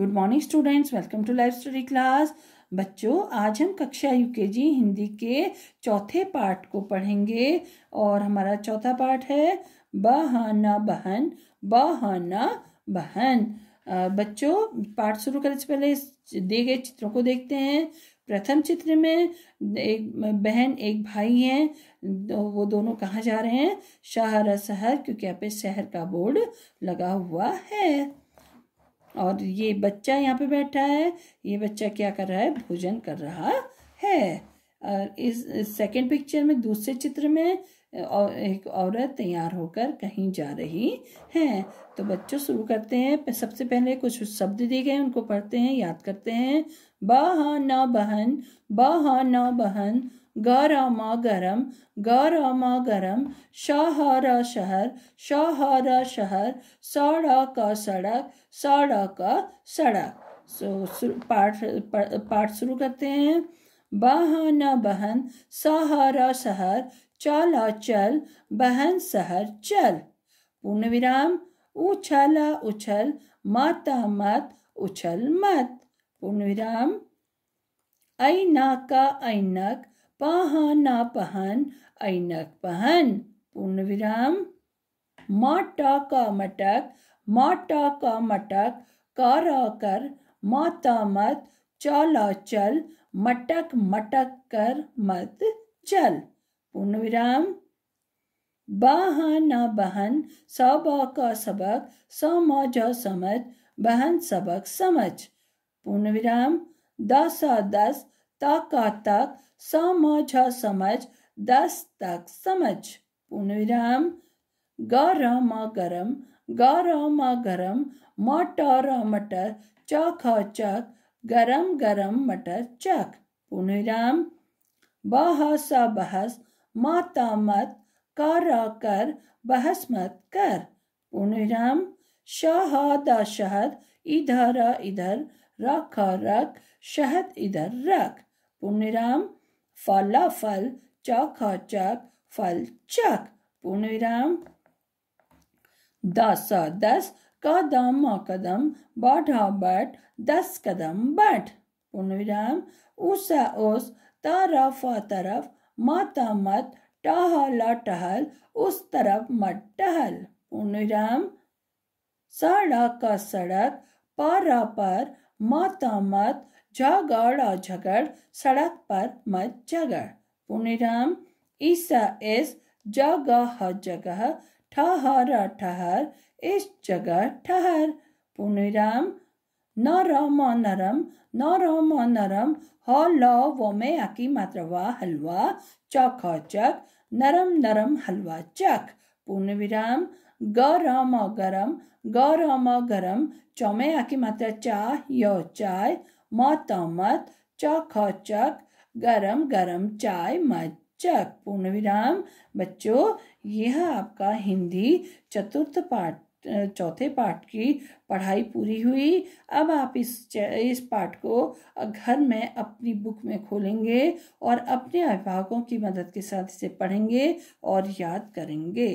good morning students welcome to life study class बच्चों आज हम कक्षा यूकेजी हिंदी के चौथे पार्ट को पढ़ेंगे और हमारा चौथा पार्ट है बहाना बहन बहाना बहन बच्चों पाठ शुरू करने से पहले दिए गए चित्रों को देखते हैं प्रथम चित्र में एक बहन एक भाई है वो दोनों कहाँ जा रहे हैं शहर शहर क्योंकि यहाँ पे शहर का बोर्ड लगा हुआ है और ये बच्चा यहाँ पे बैठा है ये बच्चा क्या कर रहा है भोजन कर रहा है और इस सेकंड पिक्चर में दूसरे चित्र में और एक औरत तैयार होकर कहीं जा रही हैं तो बच्चों शुरू करते हैं सबसे पहले कुछ शब्द दिए गए उनको पढ़ते हैं याद करते हैं बहन बहन बहन बहन गरम गरमागरम गरम शाहरा शहर शाहरा शहर साड़ा का सड़क साड़ा का सड़क सो पाठ पाठ शुरू करते हैं बहाना बहन सहारा सहर चाला चल बहन सहर चल पूर्ण विराम उछला उछल माता मत उछल मत पूर्ण विराम ऐना का ऐनक ना पहन ऐनक पहन पूर्ण विराम माटा का मटक माटा का मटक कारा कर माता मत चला चल मटक मटक कर मत चल पूर्ण विराम बहाना बहन सबा का सबक समझ समझ बहन सबक समझ पूर्ण विराम दसा दस तका तक समझ समझ दस तक समझ पूर्ण विराम गरम ग गरम गरम र मटर मटर ख चक गरम गरम मटर चख पूर्ण विराम बहस बहस मत मत कर कर बहस मत कर पूर्ण विराम शहद शहद इधर इधर रख रख शहद इधर रख पूर्ण विराम फल फल चख चख फल चक पूर्ण विराम दस दस कदम कदम बढ़ बट दस कदम बट पूर्ण विराम उस उस तरफ तरफ मत मत टहल टहल उस तरफ मत टहल पूर्ण विराम सड़क सड़क पर पर मत मत झगड़ और झगड़ सड़क पर मत झगड़ पुनिराम ईसा इस जगह जगह ठहर ठहर इस जगह ठहर पुनिराम नरम नरम नरम नरम ह ल व में आकी मात्रवा हलवा चख चक नरम नरम हलवा चख पूर्ण गरम गरम गरम गरम चौमया की मात्रा चा य चाय मत मत चख चक गरम गरम चाय मचक पूर्ण विराम बच्चों यह आपका हिंदी चतुर्थ पाठ चौथे पाठ की पढ़ाई पूरी हुई अब आप इस इस पाठ को घर में अपनी बुक में खोलेंगे और अपने अभिभावकों की मदद के साथ इसे पढ़ेंगे और याद करेंगे